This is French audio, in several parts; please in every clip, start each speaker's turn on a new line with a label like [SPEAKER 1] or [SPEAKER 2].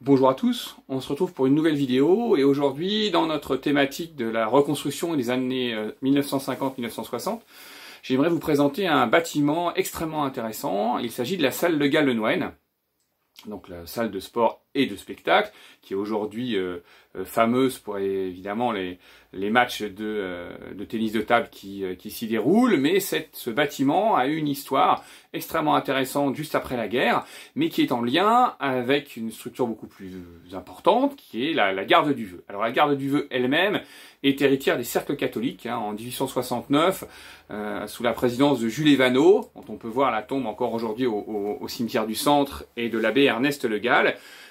[SPEAKER 1] Bonjour à tous, on se retrouve pour une nouvelle vidéo et aujourd'hui dans notre thématique de la reconstruction des années 1950-1960, euh, j'aimerais vous présenter un bâtiment extrêmement intéressant. Il s'agit de la salle de gall donc la salle de sport et de spectacle, qui est aujourd'hui euh, euh, fameuse pour évidemment les, les matchs de, euh, de, tennis de table qui, qui s'y déroulent, mais ce bâtiment a eu une histoire extrêmement intéressante juste après la guerre, mais qui est en lien avec une structure beaucoup plus importante, qui est la, la garde du Vœu. Alors la garde du Vœu elle-même est héritière des cercles catholiques hein. en 1869, sous la présidence de Jules Evano, dont on peut voir la tombe encore aujourd'hui au, au cimetière du Centre, et de l'abbé Ernest Le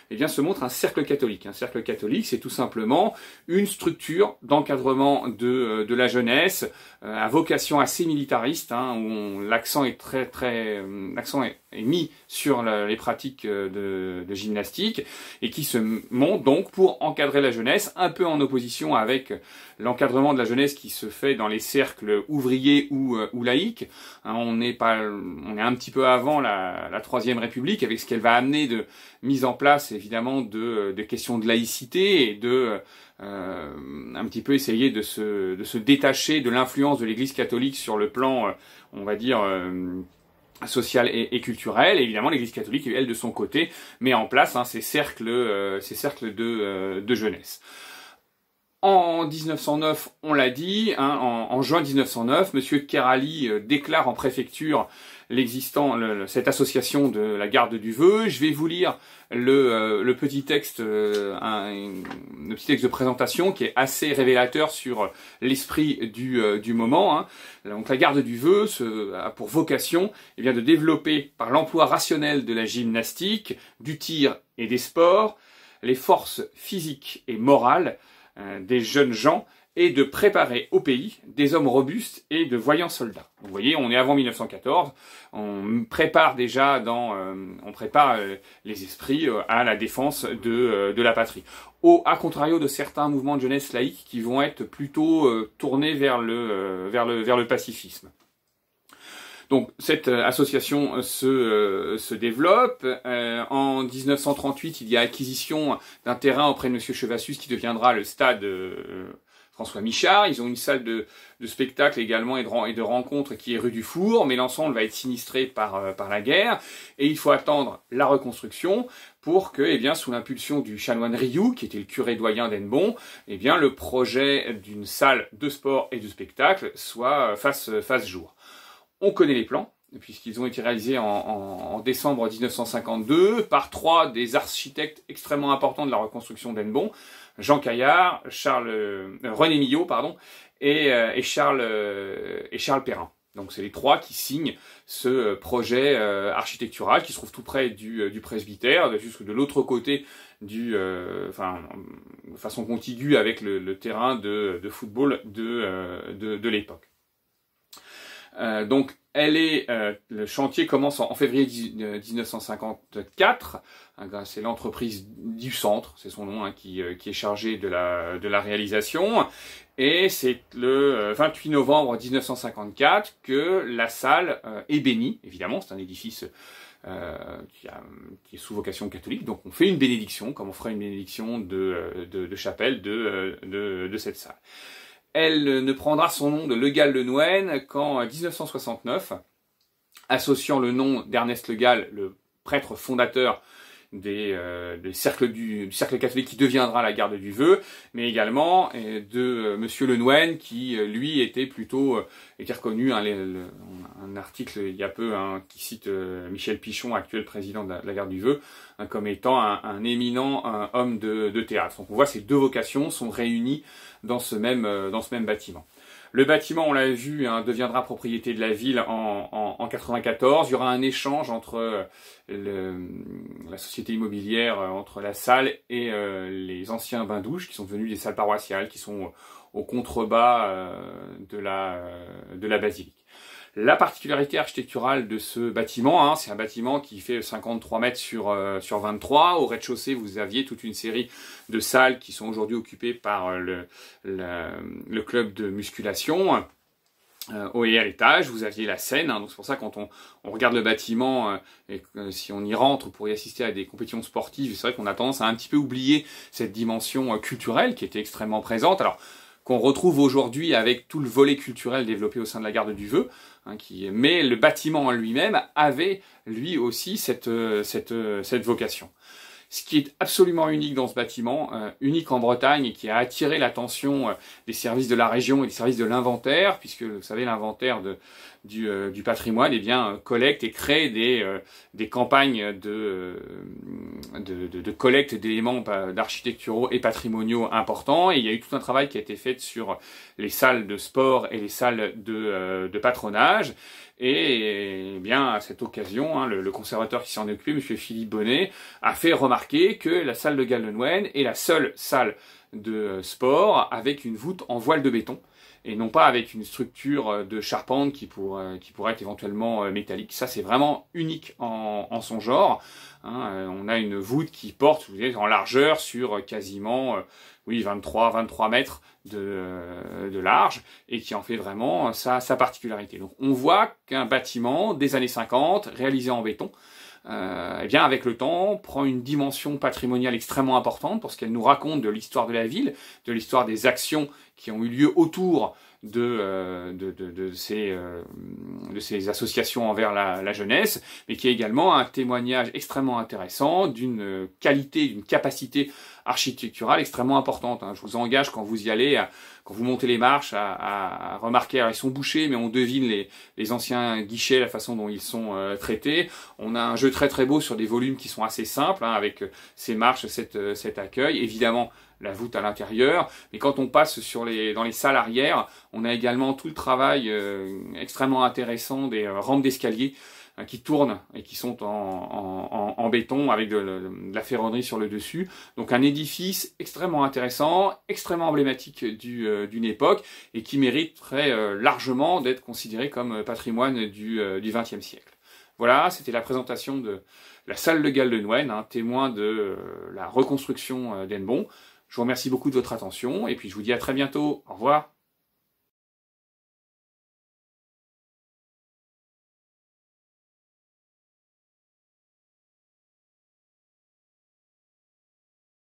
[SPEAKER 1] et eh bien, se montre un cercle catholique. Un cercle catholique, c'est tout simplement une structure d'encadrement de, euh, de, la jeunesse, euh, à vocation assez militariste, hein, où l'accent est très très euh, l'accent est, mis sur les pratiques de, gymnastique et qui se monte donc pour encadrer la jeunesse, un peu en opposition avec l'encadrement de la jeunesse qui se fait dans les cercles ouvriers ou, ou laïques. Hein, on est pas on est un petit peu avant la, la troisième République avec ce qu'elle va amener de mise en place évidemment de, euh, questions de laïcité et de euh, un petit peu essayer de se, détacher de l'influence de l'Église catholique sur le plan, euh, on va dire, social et, culturel. évidemment, l'Église catholique, elle, de son côté, met en place ces hein, cercles, ces cercles de, jeunesse. En 1909, on l'a dit, hein, en, en, juin 1909, M. Kerali déclare en préfecture l'existant, cette association de la garde du vœu. Je vais vous lire le, euh, petit texte, euh, un, petit texte de présentation qui est assez révélateur sur l'esprit du, euh, du moment. Hein. Donc la garde du vœu a pour vocation eh bien, de développer par l'emploi rationnel de la gymnastique, du tir et des sports, les forces physiques et morales des jeunes gens et de préparer au pays des hommes robustes et de voyants soldats. Vous voyez, on est avant 1914, on prépare déjà dans, euh, on prépare euh, les esprits euh, à la défense de, la patrie. Au à contrario de certains mouvements de jeunesse laïque qui vont être plutôt tournés vers le, vers le, vers le pacifisme. Donc cette association se, développe. en 1938, il y a acquisition d'un terrain auprès de M. Chevassus qui deviendra le stade François Michard. Ils ont une salle de, spectacle également et de, et rencontres qui est rue du Four, mais l'ensemble va être sinistré euh, par, la guerre, et il faut attendre la reconstruction pour que, eh bien, sous l'impulsion du chanoine Rioux, qui était le curé doyen d'Enbon, eh bien, le projet d'une salle de sport et de spectacle soit face, euh, face euh, jour. On connaît les plans, puisqu'ils ont été réalisés en, en, en, décembre 1952 par trois des architectes extrêmement importants de la reconstruction d'Enbon, Jean Caillard, Charles, euh, René Millot pardon, et, euh, et Charles, euh, et Charles Perrin. Donc c'est les trois qui signent ce projet architectural qui se trouve tout près du, du presbytère, jusque de l'autre côté du, enfin, de façon contiguë avec le, le terrain de, de, football de, de l'époque. donc elle euh, le chantier commence en, février 1954. Euh, hein, c'est l'entreprise du centre, c'est son nom, hein, euh, qui, est chargée de la, réalisation. Et c'est le 28 novembre 1954 que la salle est bénie. Évidemment, c'est un édifice qui, est sous vocation catholique. Donc on fait une bénédiction, comme on ferait une bénédiction de, chapelle de, cette salle. Elle ne prendra son nom de Le Gall-Le Nouen qu'en 1969, associant le nom d'Ernest Le Gall, le prêtre fondateur euh, des, cercles du, cercle catholique qui deviendra la garde du vœu, mais également euh, de euh, Monsieur Lenouen qui lui était plutôt était reconnu hein, un article il y a peu hein, qui cite Michel Pichon, actuel président de la, garde du vœu, hein, comme étant un, éminent homme de, de, théâtre. Donc on voit ces deux vocations sont réunies dans ce même dans ce même bâtiment. Le bâtiment, on l'a vu, hein, deviendra propriété de la ville en, en, 94. Il y aura un échange entre euh, la société immobilière, euh, entre la salle et euh, les anciens bains-douches, qui sont devenus des salles paroissiales, qui sont au contrebas de la basilique. La particularité architecturale de ce bâtiment, hein, c'est un bâtiment qui fait 53 mètres sur, euh, sur 23. Au rez-de-chaussée, vous aviez toute une série de salles qui sont aujourd'hui occupées par euh, le, le, club de musculation. Euh, au et à l'étage, vous aviez la scène. Hein, donc c'est pour ça quand on, on regarde le bâtiment, et si on y rentre pour y assister à des compétitions sportives, c'est vrai qu'on a tendance à un petit peu oublier cette dimension culturelle qui était extrêmement présente. Alors qu'on retrouve aujourd'hui avec tout le volet culturel développé au sein de la garde du Vœu. Hein, qui... Mais le bâtiment en lui-même avait lui aussi cette euh, euh, vocation. Ce qui est absolument unique dans ce bâtiment, euh, unique en Bretagne et qui a attiré l'attention euh, des services de la région et des services de l'inventaire, puisque vous savez, l'inventaire du, euh, du, patrimoine eh bien, collecte et crée des, des campagnes de, de, collecte d'éléments d'architecturaux et patrimoniaux importants. il y a eu tout un travail qui a été fait sur les salles de sport et les salles de, patronage. Et eh bien à cette occasion, hein, le, conservateur qui s'en occupe, M. Philippe Bonnet, a fait remarquer que la salle de Galdenwen est la seule salle de sport avec une voûte en voile de béton et non pas avec une structure de charpente qui, pour, euh, qui pourrait être éventuellement euh, métallique. Ça, c'est vraiment unique en, son genre. Hein. Euh, on a une voûte qui porte, vous en largeur sur quasiment oui, 23, 23 mètres de, large et qui en fait vraiment sa, sa particularité. Donc on voit qu'un bâtiment des années 50, réalisé en béton, euh, eh bien, avec le temps, prend une dimension patrimoniale extrêmement importante parce qu'elle nous raconte de l'histoire de la ville, de l'histoire des actions qui ont eu lieu autour de, euh, de, de, de, ces, euh, de ces associations envers la, la, jeunesse, mais qui est également un témoignage extrêmement intéressant d'une qualité, d'une capacité architecturale extrêmement importante. Hein. Je vous engage quand vous y allez à quand vous montez les marches, à, à, remarquer, sont bouchées, mais on devine les, anciens guichets, la façon dont ils sont euh, traités. On a un jeu très très beau sur des volumes qui sont assez simples, hein, avec euh, ces marches, euh, cet accueil. Évidemment, la voûte à l'intérieur. Mais quand on passe sur les, dans les salles arrière, on a également tout le travail extrêmement intéressant des rampes d'escalier Hein, qui tournent et qui sont en, béton avec de, la ferronnerie sur le dessus. Donc un édifice extrêmement intéressant, extrêmement emblématique euh, d'une époque et qui mérite très euh, largement d'être considéré comme euh, patrimoine du XXe siècle. Voilà, c'était la présentation de la salle de Galles de Nouen, hein, témoin de la reconstruction d'Enbon. Je vous remercie beaucoup de votre attention et puis je vous dis à très bientôt. Au revoir.